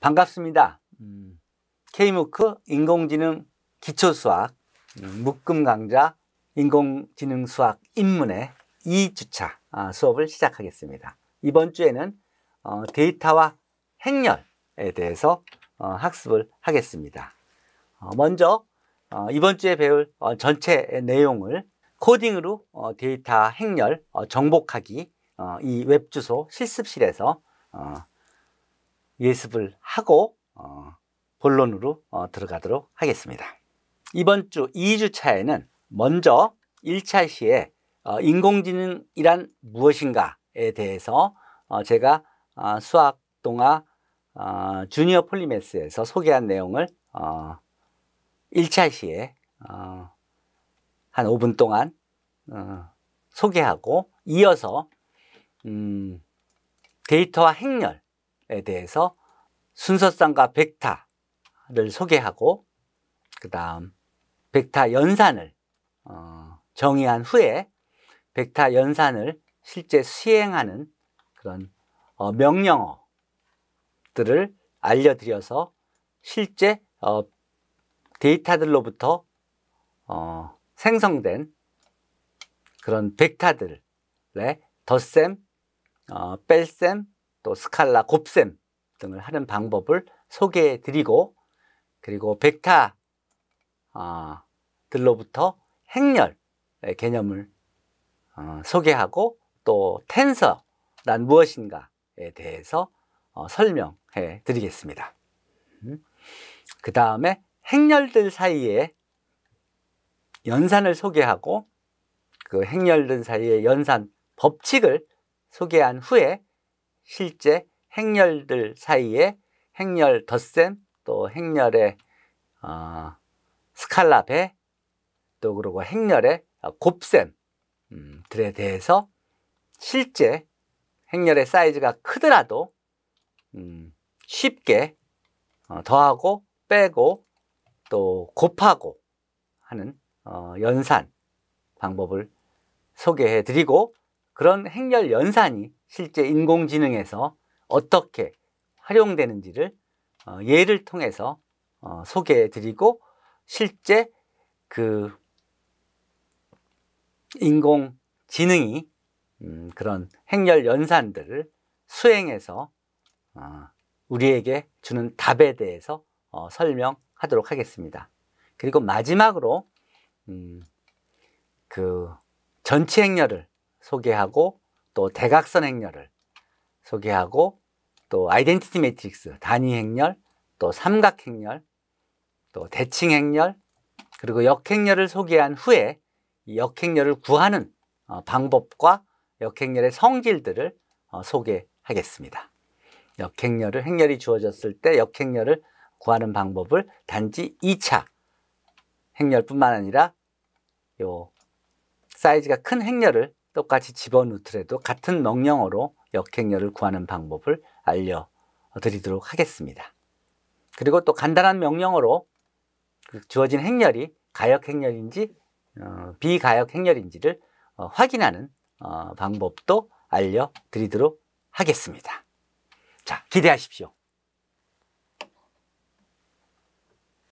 반갑습니다. 케이무크 음, 인공지능 기초수학 음, 묶음 강좌 인공지능 수학 입문의 2주차 아, 수업을 시작하겠습니다. 이번 주에는 어, 데이터와 행렬에 대해서 어, 학습을 하겠습니다. 어, 먼저 이번 주에 배울 전체 내용을 코딩으로 데이터 행렬 정복하기 이 웹주소 실습실에서 예습을 하고 어, 본론으로 어, 들어가도록 하겠습니다. 이번 주 2주 차에는 먼저 1차 시에 어, 인공지능이란 무엇인가에 대해서 어, 제가 어, 수학 동화 어, 주니어 폴리메스에서 소개한 내용을 어, 1차 시에 어, 한 5분 동안 어, 소개하고 이어서 음, 데이터와 행렬 사람들에 대해서 순서쌍과 벡타를 소개하고 그 다음 벡타 연산을 어, 정의한 후에 벡타 연산을 실제 수행하는 그런 어, 명령어들을 알려드려서 실제 어, 데이터들로부터 어, 생성된 그런 벡터들의 덧셈, 어, 뺄셈, 또 스칼라 곱셈 등을 하는 방법을 소개해 드리고 그리고 벡터들로부터 아, 행렬 의 개념을 어, 소개하고 또 텐서란 무엇인가에 대해서 어, 설명해 드리겠습니다. 음, 그 다음에 행렬들 사이에 연산을 소개하고 그 행렬들 사이의 연산 법칙을 소개한 후에 실제 행렬들 사이에 행렬 덧셈 또 행렬의 어, 스칼라 배또 그리고 행렬의 곱셈 음, 들에 대해서 실제 행렬의 사이즈가 크더라도 음, 쉽게 어, 더하고 빼고 또 곱하고 하는 어, 연산 방법을 소개해 드리고 그런 행렬 연산이 실제 인공지능에서 어떻게 활용되는지를 어, 예를 통해서 어, 소개해 드리고 실제 그 인공지능이 음, 그런 행렬 연산들을 수행해서 어, 우리에게 주는 답에 대해서 어, 설명하도록 하겠습니다. 그리고 마지막으로 음, 그 전체 행렬을 소개하고 또 대각선 행렬을 소개하고 또 아이덴티티 매트릭스, 단위 행렬, 또 삼각 행렬, 또 대칭 행렬, 그리고 역행렬을 소개한 후에 이 역행렬을 구하는 어, 방법과 역행렬의 성질들을 어, 소개하겠습니다. 역행렬을 행렬이 주어졌을 때 역행렬을 구하는 방법을 단지 2차 행렬뿐만 아니라 요 사이즈가 큰 행렬을 똑같이 집어넣더라도 같은 명령어로 역행렬을 구하는 방법을 알려드리도록 하겠습니다. 그리고 또 간단한 명령어로 그 주어진 행렬이 가역 행렬인지 어, 비가역 행렬인지를 어, 확인하는 어, 방법도 알려드리도록 하겠습니다. 자, 기대하십시오.